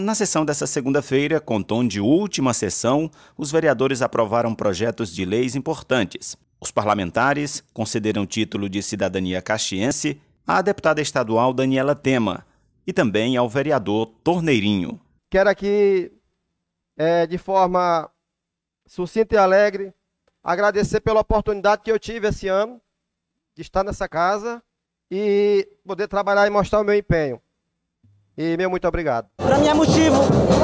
Na sessão desta segunda-feira, com tom de última sessão, os vereadores aprovaram projetos de leis importantes. Os parlamentares concederam título de cidadania caxiense à deputada estadual Daniela Tema e também ao vereador Torneirinho. Quero aqui, é, de forma sucinta e alegre, agradecer pela oportunidade que eu tive esse ano de estar nessa casa e poder trabalhar e mostrar o meu empenho. E meu muito obrigado. Para mim é motivo,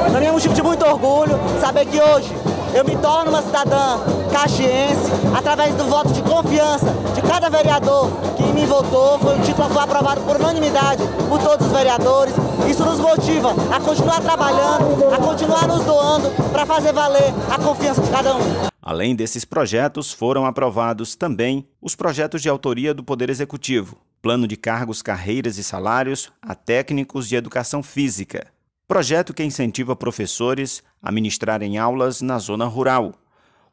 para mim é motivo de muito orgulho saber que hoje eu me torno uma cidadã caxiense através do voto de confiança de cada vereador que me votou. Foi o título foi aprovado por unanimidade por todos os vereadores. Isso nos motiva a continuar trabalhando, a continuar nos doando para fazer valer a confiança de cada um. Além desses projetos, foram aprovados também os projetos de autoria do Poder Executivo, plano de cargos, carreiras e salários a técnicos de educação física. Projeto que incentiva professores a ministrarem aulas na zona rural.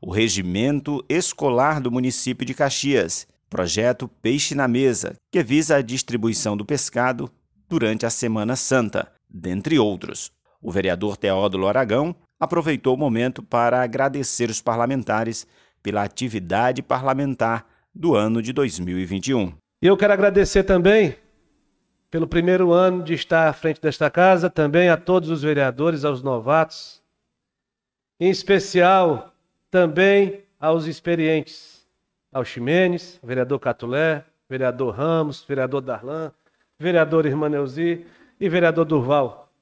O Regimento Escolar do Município de Caxias. Projeto Peixe na Mesa, que visa a distribuição do pescado durante a Semana Santa, dentre outros. O vereador Teódulo Aragão aproveitou o momento para agradecer os parlamentares pela atividade parlamentar do ano de 2021. E eu quero agradecer também pelo primeiro ano de estar à frente desta casa, também a todos os vereadores, aos novatos, em especial também aos experientes, ao Ximenes, vereador Catulé, vereador Ramos, vereador Darlan, vereador Irmaneuzi e vereador Durval.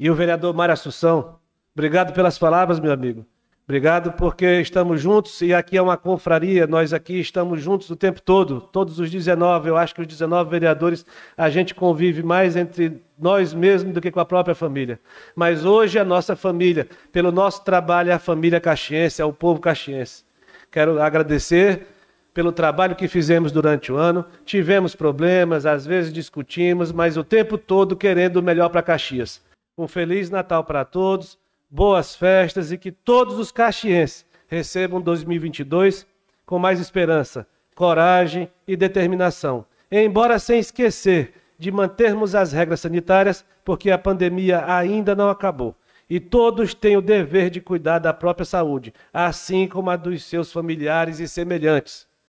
E o vereador Mário Assunção, obrigado pelas palavras, meu amigo. Obrigado porque estamos juntos e aqui é uma confraria, nós aqui estamos juntos o tempo todo, todos os 19, eu acho que os 19 vereadores, a gente convive mais entre nós mesmos do que com a própria família. Mas hoje é a nossa família, pelo nosso trabalho, é a família caxiense, é o povo caxiense. Quero agradecer pelo trabalho que fizemos durante o ano. Tivemos problemas, às vezes discutimos, mas o tempo todo querendo o melhor para Caxias. Um feliz Natal para todos boas festas e que todos os caxienses recebam 2022 com mais esperança, coragem e determinação. Embora sem esquecer de mantermos as regras sanitárias, porque a pandemia ainda não acabou. E todos têm o dever de cuidar da própria saúde, assim como a dos seus familiares e semelhantes.